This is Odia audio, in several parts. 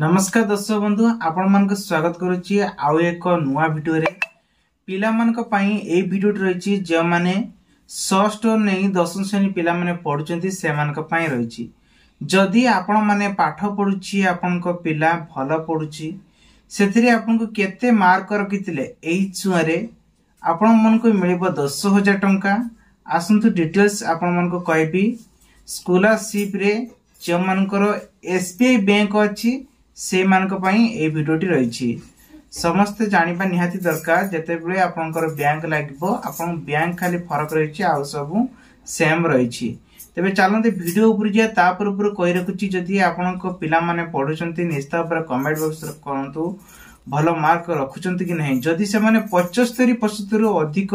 ନମସ୍କାର ଦର୍ଶକ ବନ୍ଧୁ ଆପଣମାନଙ୍କୁ ସ୍ୱାଗତ କରୁଛି ଆଉ ଏକ ନୂଆ ଭିଡ଼ିଓରେ ପିଲାମାନଙ୍କ ପାଇଁ ଏହି ଭିଡ଼ିଓଟି ରହିଛି ଯେଉଁମାନେ ସଷ୍ଟୋର୍ ନେଇ ଦଶମ ଶ୍ରେଣୀ ପିଲାମାନେ ପଢ଼ୁଛନ୍ତି ସେମାନଙ୍କ ପାଇଁ ରହିଛି ଯଦି ଆପଣମାନେ ପାଠ ପଢ଼ୁଛି ଆପଣଙ୍କ ପିଲା ଭଲ ପଢ଼ୁଛି ସେଥିରେ ଆପଣଙ୍କୁ କେତେ ମାର୍କ ରଖିଥିଲେ ଏହି ଚୁଆଁରେ ଆପଣମାନଙ୍କୁ ମିଳିବ ଦଶ ହଜାର ଟଙ୍କା ଆସନ୍ତୁ ଡିଟେଲ୍ସ ଆପଣମାନଙ୍କୁ କହିବି ସ୍କଲାରସିପ୍ରେ ଯେଉଁମାନଙ୍କର ଏସ୍ ବି ଆଇ ବ୍ୟାଙ୍କ ଅଛି से मानी रही समस्त जानवा निहाती दरकार जितेबले बैंक लगे आप बैंक खाली फरक रही आ सब सेम रही तेज चलते भिडियो जापूर्व कही रखुच्छी जदि आपण पाने पढ़ुंट निश्चित भाव कमेंट बक्स करूँ भल मार्क रखुंत कि नहीं जदि से पचस्तरी पचस्तर अधिक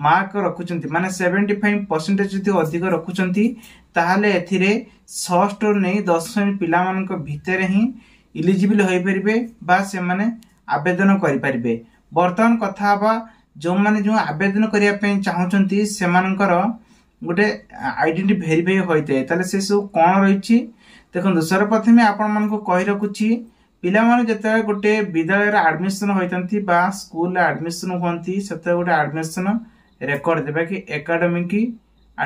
मार्क रखुंट मान सेवेन्टी फाइव परसेंटेज जो अधिक रखुंट ताल ए नहीं दस श्रेणी पिला भितर हिंसा ଇଲିଜିବଲ୍ ହୋଇପାରିବେ ବା ସେମାନେ ଆବେଦନ କରିପାରିବେ ବର୍ତ୍ତମାନ କଥା ହେବା ଯେଉଁମାନେ ଯେଉଁ ଆବେଦନ କରିବା ପାଇଁ ଚାହୁଁଛନ୍ତି ସେମାନଙ୍କର ଗୋଟେ ଆଇଡେଣ୍ଟି ଭେରିଫାଇ ହୋଇଥାଏ ତାହେଲେ ସେସବୁ କ'ଣ ରହିଛି ଦେଖନ୍ତୁ ସର୍ବପ୍ରଥମେ ଆପଣମାନଙ୍କୁ କହି ରଖୁଛି ପିଲାମାନେ ଯେତେବେଳେ ଗୋଟେ ବିଦ୍ୟାଳୟରେ ଆଡ଼ମିସନ୍ ହୋଇଥାନ୍ତି ବା ସ୍କୁଲରେ ଆଡ଼ମିସନ୍ ହୁଅନ୍ତି ସେତେବେଳେ ଗୋଟେ ଆଡ଼ମିସନ୍ ରେକର୍ଡ ଦେବା କି ଏକାଡେମିକ୍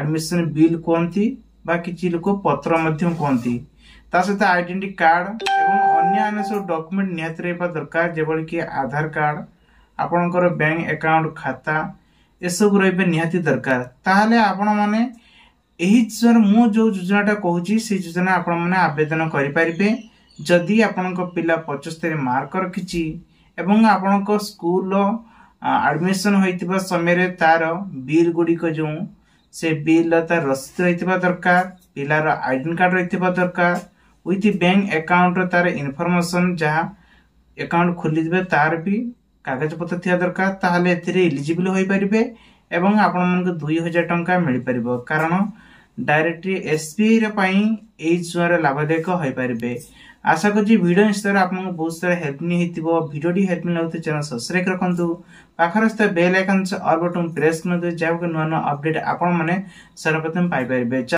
ଆଡ଼ମିସନ୍ ବିଲ୍ କୁହନ୍ତି ବା କିଛି ଲୋକ ପତ୍ର ମଧ୍ୟ କୁହନ୍ତି ତା ସହିତ ଆଇଡେଣ୍ଟି କାର୍ଡ଼ ଏବଂ ଅନ୍ୟାନ୍ୟ ସବୁ ଡକ୍ୟୁମେଣ୍ଟ ନିହାତି ରହିବା ଦରକାର ଯେଭଳିକି ଆଧାର କାର୍ଡ଼ ଆପଣଙ୍କର ବ୍ୟାଙ୍କ ଆକାଉଣ୍ଟ ଖାତା ଏସବୁ ରହିବା ନିହାତି ଦରକାର ତାହେଲେ ଆପଣମାନେ ଏହି ଯୋଜନା ମୁଁ ଯେଉଁ ଯୋଜନାଟା କହୁଛି ସେ ଯୋଜନା ଆପଣମାନେ ଆବେଦନ କରିପାରିବେ ଯଦି ଆପଣଙ୍କ ପିଲା ପଚସ୍ତରୀ ମାର୍କ ରଖିଛି ଏବଂ ଆପଣଙ୍କ ସ୍କୁଲର ଆଡ଼ମିସନ୍ ହୋଇଥିବା ସମୟରେ ତାର ବିଲ୍ ଗୁଡ଼ିକ ଯେଉଁ ସେ ବିଲ୍ର ତା ରସିଦ ରହିଥିବା ଦରକାର ପିଲାର ଆଇଡେଣ୍ଟି କାର୍ଡ଼ ରହିଥିବା ଦରକାର विथ बैंक आकाउंट तार इनफर्मेसन जहाँ आकाउंट खोलीदे तार भी कागज पत्र थी दरकार एलिजिबल हो पारे एवं आपण दुई हजार टाँचा मिलपार कारण डायरेक्ट एसबीआई रही छुआर लाभदायक हो पारे आशा कर भिड आपको बहुत सारा हेल्प नहीं भिडटी हेल्प लगते चैनल सब्सक्राइब रखु पाखे बेल आइकन अल बटन प्रेस करूँ जहाँ नुआ नुआ अपडेट आपण मैंने सर्वप्रथम पाइपर